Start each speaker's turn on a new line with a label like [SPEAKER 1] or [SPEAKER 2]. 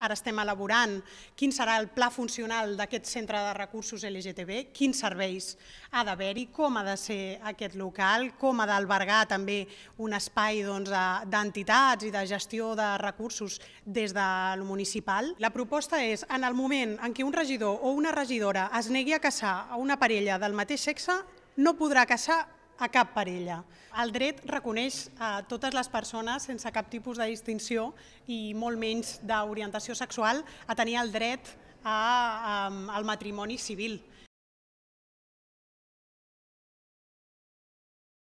[SPEAKER 1] Ara estem elaborant quin serà el pla funcional d'aquest centre de recursos LGTB, quins serveis ha d'haver-hi, com ha de ser aquest local, com ha d'albergar també un espai doncs, d'entitats doncs, i de gestió de recursos des del municipal. La proposta és, en el moment en què un regidor o una regidora es negui a casar a una parella del mateix sexe, no podrà casar a cap parella. El dret reconeix a eh, totes les persones sense cap tipus de distinció i molt menys d'orientació sexual a tenir el dret a, eh, al matrimoni civil.